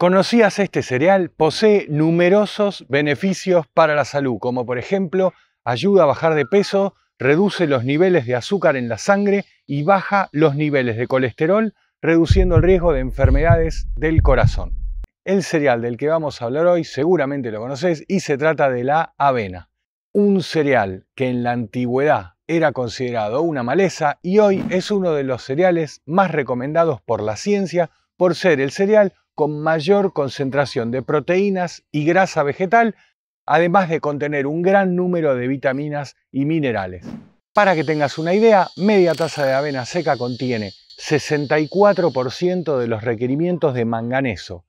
¿Conocías este cereal? Posee numerosos beneficios para la salud, como por ejemplo ayuda a bajar de peso, reduce los niveles de azúcar en la sangre y baja los niveles de colesterol, reduciendo el riesgo de enfermedades del corazón. El cereal del que vamos a hablar hoy seguramente lo conoces y se trata de la avena, un cereal que en la antigüedad era considerado una maleza y hoy es uno de los cereales más recomendados por la ciencia por ser el cereal con mayor concentración de proteínas y grasa vegetal, además de contener un gran número de vitaminas y minerales. Para que tengas una idea, media taza de avena seca contiene 64% de los requerimientos de manganeso,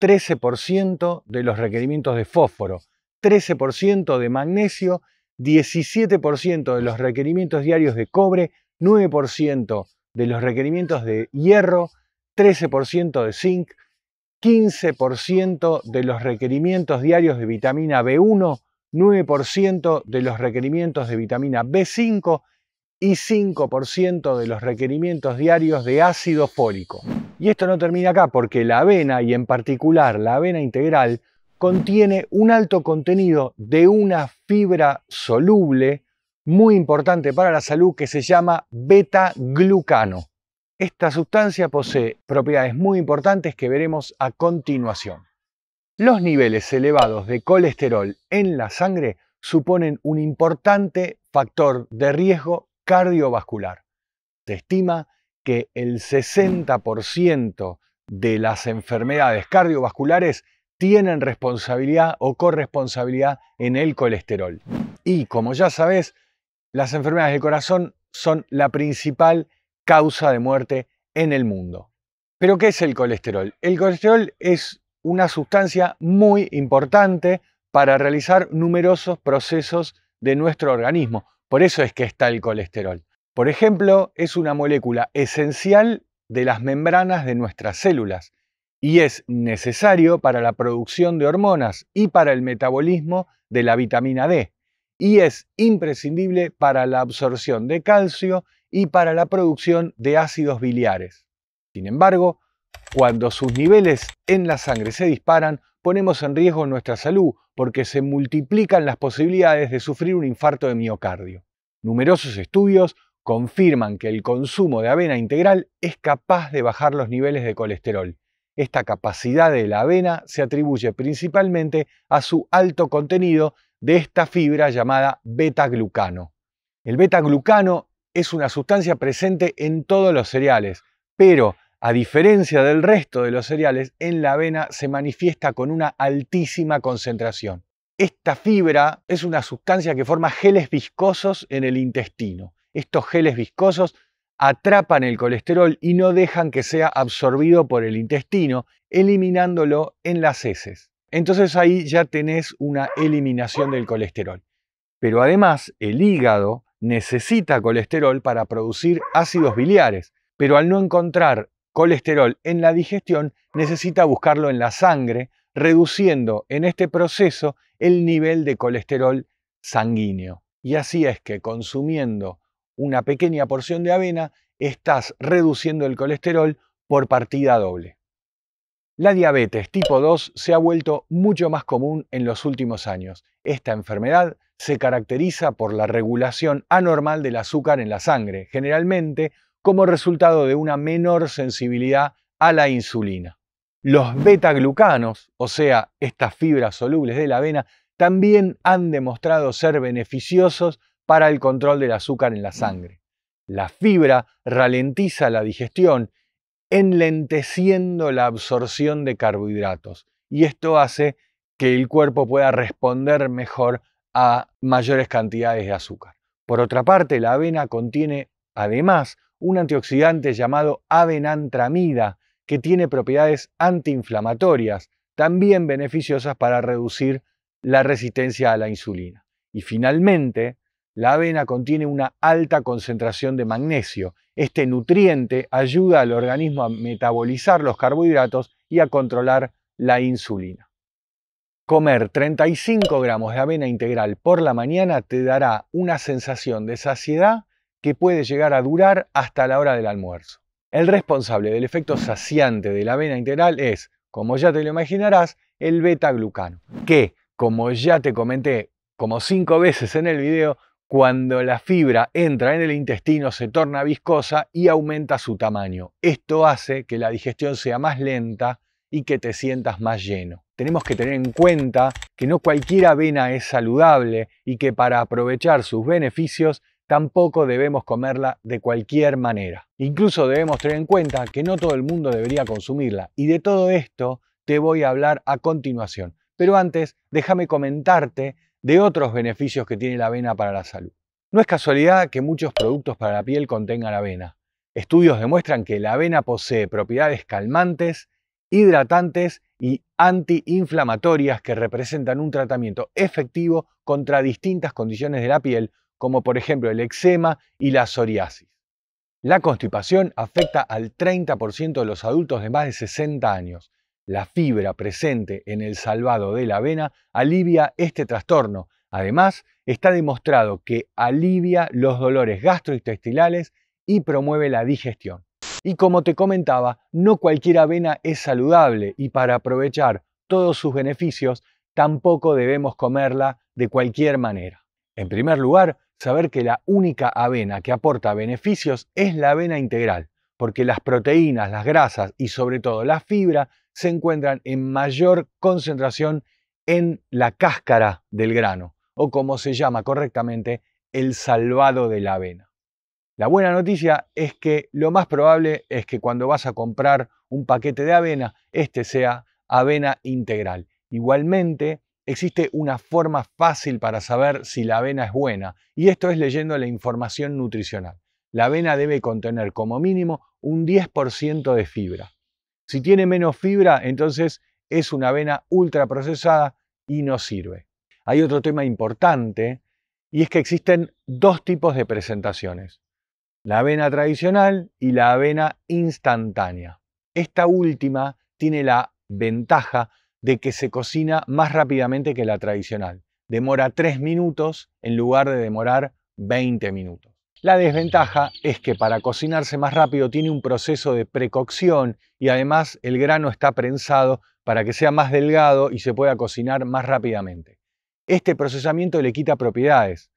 13% de los requerimientos de fósforo, 13% de magnesio, 17% de los requerimientos diarios de cobre, 9% de los requerimientos de hierro, 13% de zinc, 15% de los requerimientos diarios de vitamina B1, 9% de los requerimientos de vitamina B5 y 5% de los requerimientos diarios de ácido fólico. Y esto no termina acá porque la avena, y en particular la avena integral, contiene un alto contenido de una fibra soluble muy importante para la salud que se llama beta-glucano. Esta sustancia posee propiedades muy importantes que veremos a continuación. Los niveles elevados de colesterol en la sangre suponen un importante factor de riesgo cardiovascular. Se estima que el 60% de las enfermedades cardiovasculares tienen responsabilidad o corresponsabilidad en el colesterol. Y como ya sabes, las enfermedades del corazón son la principal causa de muerte en el mundo. ¿Pero qué es el colesterol? El colesterol es una sustancia muy importante para realizar numerosos procesos de nuestro organismo. Por eso es que está el colesterol. Por ejemplo, es una molécula esencial de las membranas de nuestras células y es necesario para la producción de hormonas y para el metabolismo de la vitamina D y es imprescindible para la absorción de calcio y para la producción de ácidos biliares. Sin embargo, cuando sus niveles en la sangre se disparan, ponemos en riesgo nuestra salud porque se multiplican las posibilidades de sufrir un infarto de miocardio. Numerosos estudios confirman que el consumo de avena integral es capaz de bajar los niveles de colesterol. Esta capacidad de la avena se atribuye principalmente a su alto contenido de esta fibra llamada beta-glucano. El beta-glucano es una sustancia presente en todos los cereales, pero a diferencia del resto de los cereales, en la avena se manifiesta con una altísima concentración. Esta fibra es una sustancia que forma geles viscosos en el intestino. Estos geles viscosos atrapan el colesterol y no dejan que sea absorbido por el intestino, eliminándolo en las heces. Entonces ahí ya tenés una eliminación del colesterol. Pero además el hígado necesita colesterol para producir ácidos biliares, pero al no encontrar colesterol en la digestión, necesita buscarlo en la sangre, reduciendo en este proceso el nivel de colesterol sanguíneo. Y así es que consumiendo una pequeña porción de avena, estás reduciendo el colesterol por partida doble. La diabetes tipo 2 se ha vuelto mucho más común en los últimos años. Esta enfermedad se caracteriza por la regulación anormal del azúcar en la sangre, generalmente como resultado de una menor sensibilidad a la insulina. Los beta-glucanos, o sea, estas fibras solubles de la avena, también han demostrado ser beneficiosos para el control del azúcar en la sangre. La fibra ralentiza la digestión, enlenteciendo la absorción de carbohidratos, y esto hace que el cuerpo pueda responder mejor a mayores cantidades de azúcar. Por otra parte, la avena contiene además un antioxidante llamado avenantramida, que tiene propiedades antiinflamatorias, también beneficiosas para reducir la resistencia a la insulina. Y finalmente, la avena contiene una alta concentración de magnesio. Este nutriente ayuda al organismo a metabolizar los carbohidratos y a controlar la insulina. Comer 35 gramos de avena integral por la mañana te dará una sensación de saciedad que puede llegar a durar hasta la hora del almuerzo. El responsable del efecto saciante de la avena integral es, como ya te lo imaginarás, el beta-glucano, que, como ya te comenté como 5 veces en el video, cuando la fibra entra en el intestino se torna viscosa y aumenta su tamaño. Esto hace que la digestión sea más lenta y que te sientas más lleno tenemos que tener en cuenta que no cualquier avena es saludable y que para aprovechar sus beneficios tampoco debemos comerla de cualquier manera. Incluso debemos tener en cuenta que no todo el mundo debería consumirla y de todo esto te voy a hablar a continuación. Pero antes, déjame comentarte de otros beneficios que tiene la avena para la salud. No es casualidad que muchos productos para la piel contengan avena. Estudios demuestran que la avena posee propiedades calmantes, hidratantes y antiinflamatorias que representan un tratamiento efectivo contra distintas condiciones de la piel, como por ejemplo el eczema y la psoriasis. La constipación afecta al 30% de los adultos de más de 60 años. La fibra presente en el salvado de la avena alivia este trastorno. Además, está demostrado que alivia los dolores gastrointestinales y promueve la digestión. Y como te comentaba, no cualquier avena es saludable y para aprovechar todos sus beneficios, tampoco debemos comerla de cualquier manera. En primer lugar, saber que la única avena que aporta beneficios es la avena integral, porque las proteínas, las grasas y sobre todo la fibra se encuentran en mayor concentración en la cáscara del grano, o como se llama correctamente, el salvado de la avena. La buena noticia es que lo más probable es que cuando vas a comprar un paquete de avena, este sea avena integral. Igualmente, existe una forma fácil para saber si la avena es buena, y esto es leyendo la información nutricional. La avena debe contener como mínimo un 10% de fibra. Si tiene menos fibra, entonces es una avena ultraprocesada y no sirve. Hay otro tema importante, y es que existen dos tipos de presentaciones la avena tradicional y la avena instantánea. Esta última tiene la ventaja de que se cocina más rápidamente que la tradicional. Demora 3 minutos en lugar de demorar 20 minutos. La desventaja es que para cocinarse más rápido tiene un proceso de precocción y además el grano está prensado para que sea más delgado y se pueda cocinar más rápidamente. Este procesamiento le quita propiedades,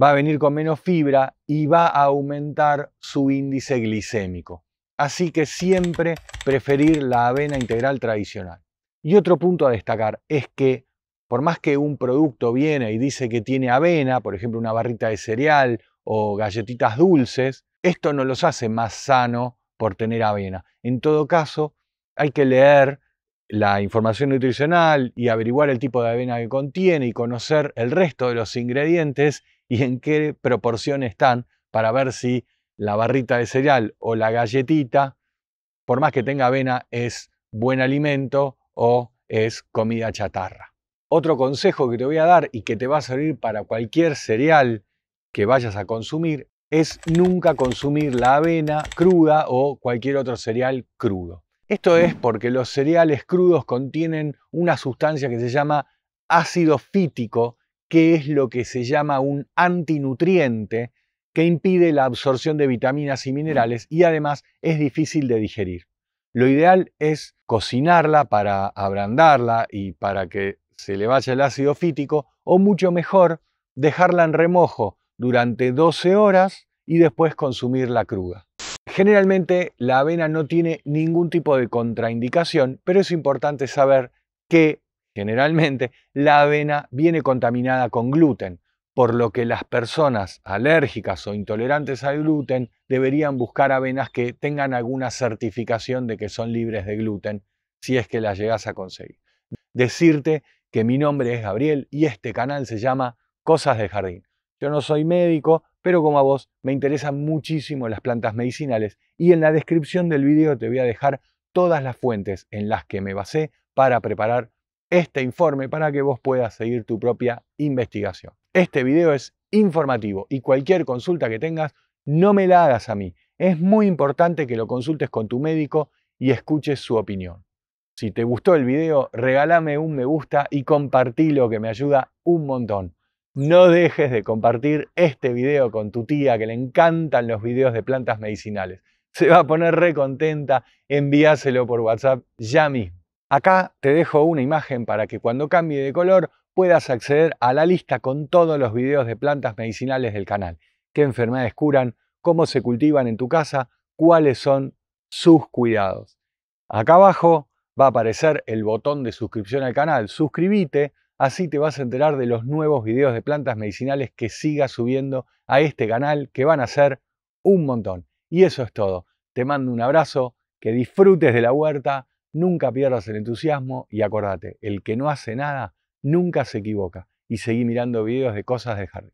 va a venir con menos fibra y va a aumentar su índice glicémico. Así que siempre preferir la avena integral tradicional. Y otro punto a destacar es que por más que un producto viene y dice que tiene avena, por ejemplo una barrita de cereal o galletitas dulces, esto no los hace más sano por tener avena. En todo caso, hay que leer la información nutricional y averiguar el tipo de avena que contiene y conocer el resto de los ingredientes y en qué proporción están para ver si la barrita de cereal o la galletita, por más que tenga avena, es buen alimento o es comida chatarra. Otro consejo que te voy a dar y que te va a servir para cualquier cereal que vayas a consumir es nunca consumir la avena cruda o cualquier otro cereal crudo. Esto es porque los cereales crudos contienen una sustancia que se llama ácido fítico que es lo que se llama un antinutriente que impide la absorción de vitaminas y minerales y además es difícil de digerir. Lo ideal es cocinarla para abrandarla y para que se le vaya el ácido fítico o mucho mejor dejarla en remojo durante 12 horas y después consumirla cruda. Generalmente la avena no tiene ningún tipo de contraindicación, pero es importante saber que generalmente, la avena viene contaminada con gluten, por lo que las personas alérgicas o intolerantes al gluten deberían buscar avenas que tengan alguna certificación de que son libres de gluten, si es que las llegas a conseguir. Decirte que mi nombre es Gabriel y este canal se llama Cosas de Jardín. Yo no soy médico, pero como a vos me interesan muchísimo las plantas medicinales y en la descripción del video te voy a dejar todas las fuentes en las que me basé para preparar este informe para que vos puedas seguir tu propia investigación. Este video es informativo y cualquier consulta que tengas, no me la hagas a mí. Es muy importante que lo consultes con tu médico y escuches su opinión. Si te gustó el video, regálame un me gusta y compartilo que me ayuda un montón. No dejes de compartir este video con tu tía que le encantan los videos de plantas medicinales. Se va a poner re contenta. envíaselo por WhatsApp ya mismo. Acá te dejo una imagen para que cuando cambie de color puedas acceder a la lista con todos los videos de plantas medicinales del canal. Qué enfermedades curan, cómo se cultivan en tu casa, cuáles son sus cuidados. Acá abajo va a aparecer el botón de suscripción al canal. Suscríbete, así te vas a enterar de los nuevos videos de plantas medicinales que siga subiendo a este canal, que van a ser un montón. Y eso es todo. Te mando un abrazo, que disfrutes de la huerta Nunca pierdas el entusiasmo y acordate, el que no hace nada nunca se equivoca. Y seguí mirando videos de cosas de jardín.